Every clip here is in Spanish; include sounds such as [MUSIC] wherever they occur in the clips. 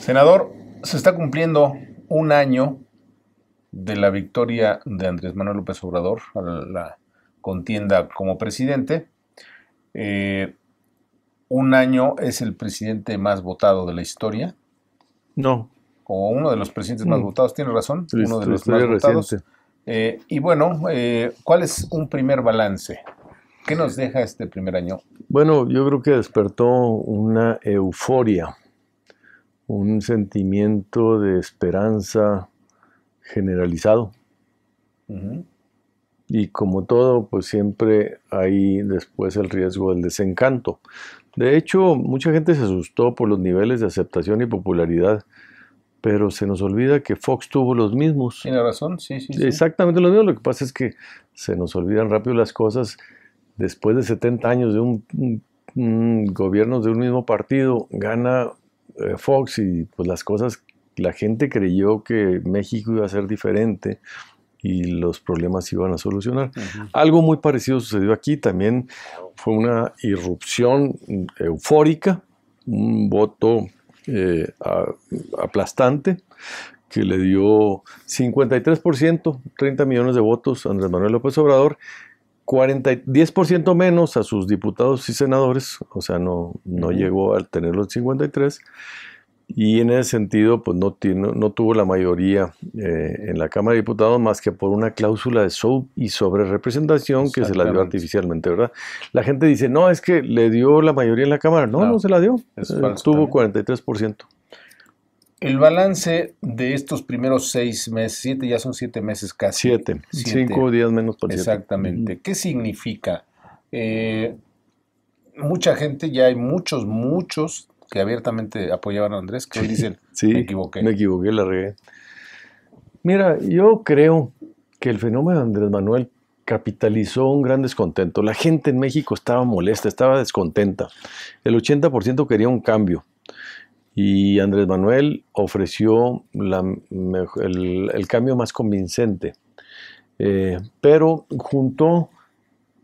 Senador, se está cumpliendo un año de la victoria de Andrés Manuel López Obrador a la contienda como presidente. Eh, un año es el presidente más votado de la historia. No. O uno de los presidentes más mm. votados, tiene razón, uno de los más votados. Eh, y bueno, eh, ¿cuál es un primer balance? ¿Qué nos deja este primer año? Bueno, yo creo que despertó una euforia un sentimiento de esperanza generalizado. Y como todo, pues siempre hay después el riesgo del desencanto. De hecho, mucha gente se asustó por los niveles de aceptación y popularidad, pero se nos olvida que Fox tuvo los mismos. Tiene razón, sí, sí. Exactamente lo mismo, Lo que pasa es que se nos olvidan rápido las cosas. Después de 70 años de un, un gobierno de un mismo partido, gana eh, Fox y pues las cosas, la gente creyó que México iba a ser diferente y los problemas iban a solucionar. Algo muy parecido sucedió aquí, también fue una irrupción mm, eufórica, un voto eh, aplastante que le dio 53%, 30 millones de votos a Andrés Manuel López Obrador 40, 10% menos a sus diputados y senadores, o sea, no, no llegó a tener los 53, y en ese sentido, pues no, no tuvo la mayoría eh, en la Cámara de Diputados más que por una cláusula de sub y sobre representación que se la dio artificialmente, ¿verdad? La gente dice, no, es que le dio la mayoría en la Cámara. No, no, se la dio. Tuvo 43%. El balance de estos primeros seis meses, siete, ya son siete meses casi. Siete, cinco días menos por siete. Exactamente. ¿Qué significa? Eh, mucha gente, ya hay muchos, muchos que abiertamente apoyaban a Andrés, que dicen, me equivoqué. Me equivoqué, la regué. Mira, yo creo que el fenómeno de Andrés Manuel capitalizó un gran descontento. La gente en México estaba molesta, estaba descontenta. El 80% quería un cambio y Andrés Manuel ofreció el, cambio más convincente, eh, pero junto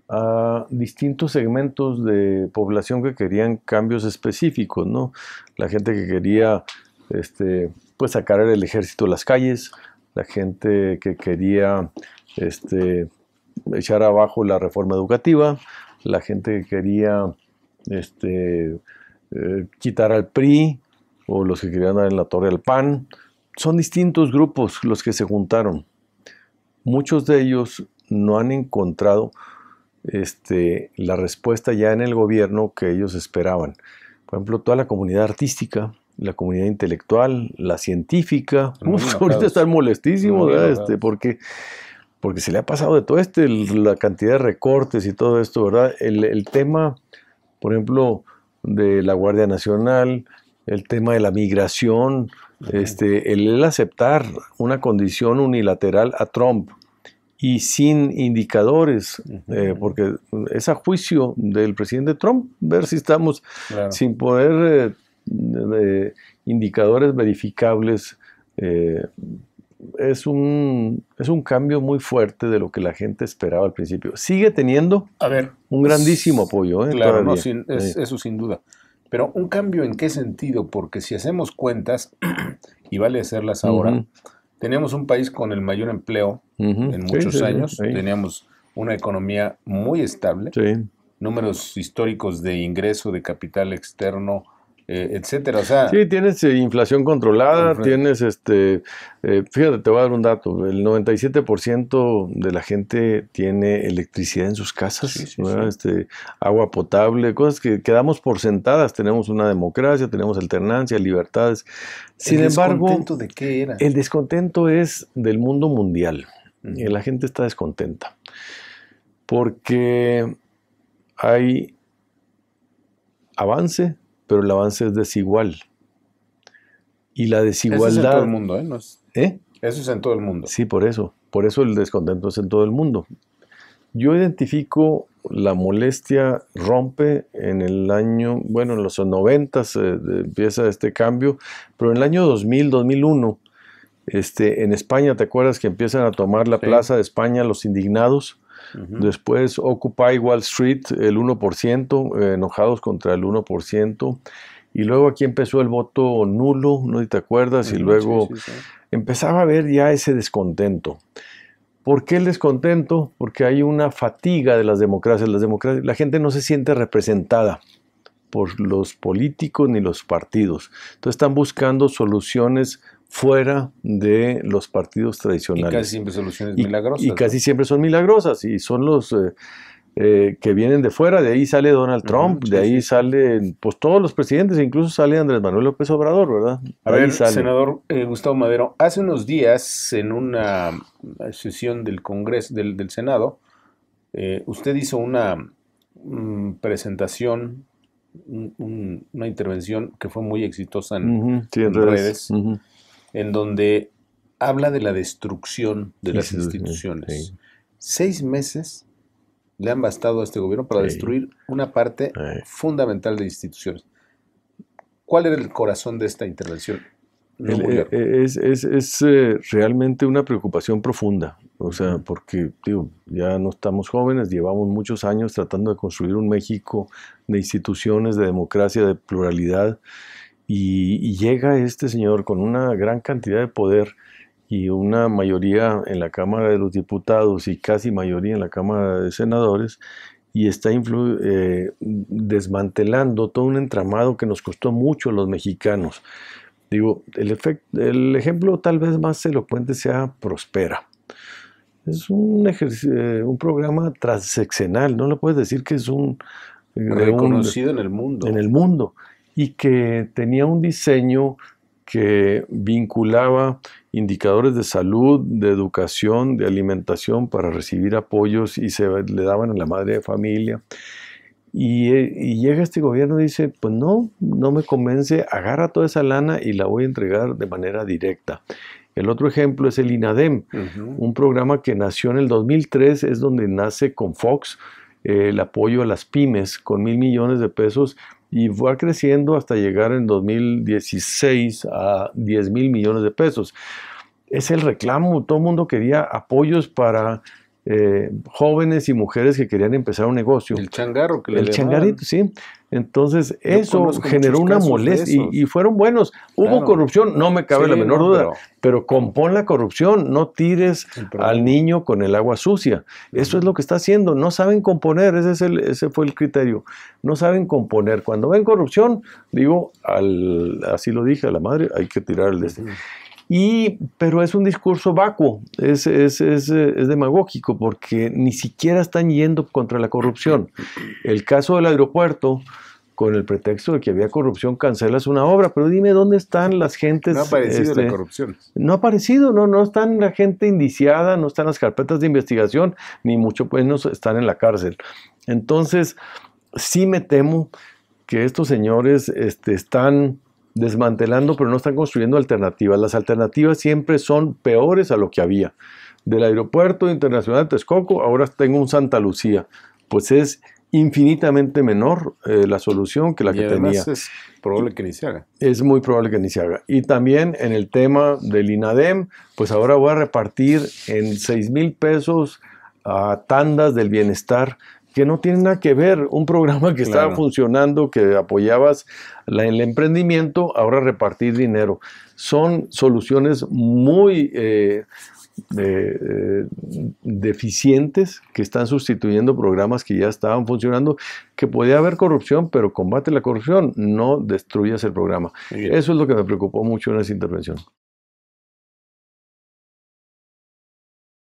a distintos segmentos de población que querían cambios específicos, ¿no? La gente que quería este, pues sacar el ejército a las calles, la gente que quería este, echar abajo la reforma educativa, la gente que quería este, eh, quitar al PRI, o los que querían dar en la torre al PAN. Son distintos grupos los que se juntaron. Muchos de ellos no han encontrado este, la respuesta ya en el gobierno que ellos esperaban. Por ejemplo, toda la comunidad artística, la comunidad intelectual, la científica. [LAUGHS] ahorita están molestísimos, ¿verdad? Este, porque, porque se le ha pasado de todo este, la cantidad de recortes y todo esto, ¿verdad? el, tema, por ejemplo, de la Guardia Nacional, el tema de la migración, este, el aceptar una condición unilateral a Trump y sin indicadores, eh, porque es a juicio del presidente Trump ver si estamos sin poder eh, indicadores verificables. Eh, es un, es un cambio muy fuerte de lo que la gente esperaba al principio. Sigue teniendo un grandísimo apoyo. Claro, eso sin duda. Pero un cambio en qué sentido? Porque si hacemos cuentas, [CLEARS THROAT] y vale hacerlas ahora, teníamos un país con el mayor empleo en muchos años, teníamos una economía muy estable, números históricos de ingreso de capital externo eh, etcétera. O sea, sí, tienes eh, inflación controlada, tienes este. Eh, fíjate, te voy a dar un dato: el 97% de la gente tiene electricidad en sus casas, Este, agua potable, cosas que quedamos por sentadas. Tenemos una democracia, tenemos alternancia, libertades. Sin ¿El embargo. descontento de qué era? El descontento es del mundo mundial. La gente está descontenta porque hay avance, pero el avance es desigual. Y la desigualdad... Eso es en todo el mundo, ¿eh? ¿eh? Eso es en todo el mundo. Sí, por eso. Por eso el descontento es en todo el mundo. Yo identifico la molestia rompe en el año, bueno, en los 90 eh, empieza este cambio, pero en el año 2000, 2001, este, en España, ¿te acuerdas que empiezan a tomar la plaza de España los indignados? Después Occupy Wall Street, el 1%, eh, enojados contra el 1%. Y luego aquí empezó el voto nulo, no te acuerdas, y luego empezaba a haber ya ese descontento. ¿Por qué el descontento? Porque hay una fatiga de las democracias. Las democracias la gente no se siente representada por los políticos ni los partidos. Entonces están buscando soluciones fuera de los partidos tradicionales. Y casi siempre soluciones milagrosas. Y casi siempre son milagrosas y son los eh, eh, que vienen de fuera, de ahí sale Donald Trump, de ahí sale pues, todos los presidentes, incluso sale Andrés Manuel López Obrador, ¿verdad? ahí senador eh, Gustavo Madero, hace unos días en una sesión del Congreso, del, del Senado, usted hizo una mm, presentación una intervención que fue muy exitosa en, en redes en donde habla de la destrucción de las instituciones. Seis meses le han bastado a este gobierno para destruir una parte fundamental de instituciones. ¿Cuál era el corazón de esta intervención? Eh, eh, es, eh, realmente una preocupación profunda, o sea, porque ya no estamos jóvenes, llevamos muchos años tratando de construir un México de instituciones, de democracia, de pluralidad, y, llega este señor con una gran cantidad de poder y una mayoría en la Cámara de los Diputados y casi mayoría en la Cámara de Senadores y está eh, desmantelando todo un entramado que nos costó mucho a los mexicanos. Digo, el, el ejemplo tal vez más elocuente sea Prospera. Es un, eh, un programa transeccional, no lo puedes decir que es eh, un... Reconocido en el mundo. En el mundo y que tenía un diseño que vinculaba indicadores de salud, de educación, de alimentación para recibir apoyos y se le daban a la madre de familia. Eh, y, llega este gobierno y dice, pues no, no me convence, agarra toda esa lana y la voy a entregar de manera directa. El otro ejemplo es el INADEM, un programa que nació en el 2003, es donde nace con Fox eh, el apoyo a las pymes con mil millones de pesos y va creciendo hasta llegar en 2016 a 10 mil millones de pesos. Es el reclamo, todo el mundo quería apoyos para eh, jóvenes y mujeres que querían empezar un negocio. El changarro que le El changarito, sí. Entonces, eso generó una molestia y, fueron buenos. Hubo corrupción, no me cabe la menor duda, pero, compon compón la corrupción, no tires al niño con el agua sucia. Eso es lo que está haciendo, no saben componer, ese, es el, ese fue el criterio. No saben componer. Cuando ven corrupción, digo, al, así lo dije a la madre, hay que tirar el y, pero es un discurso vacuo, es, es, es, demagógico porque ni siquiera están yendo contra la corrupción. El caso del aeropuerto, con el pretexto de que había corrupción, cancelas una obra, pero dime dónde están las gentes. No ha aparecido la este, corrupción. No ha aparecido, no, no están la gente indiciada, no están las carpetas de investigación, ni mucho menos están en la cárcel. Entonces, sí me temo que estos señores este, están desmantelando, pero no están construyendo alternativas. Las alternativas siempre son peores a lo que había. Del aeropuerto internacional de Texcoco, ahora tengo un Santa Lucía. Pues es infinitamente menor eh, la solución que la que tenía. Es probable que ni se haga. Es muy probable que ni se haga. Y también en el tema del INADEM, pues ahora voy a repartir en 6 mil pesos a tandas del bienestar que no tiene nada que ver. Un programa que estaba funcionando, que apoyabas el emprendimiento, ahora repartir dinero. Son soluciones muy eh, eh, deficientes que están sustituyendo programas que ya estaban funcionando, que podía haber corrupción, pero combate la corrupción, no destruyas el programa. Eso es lo que me preocupó mucho en esa intervención.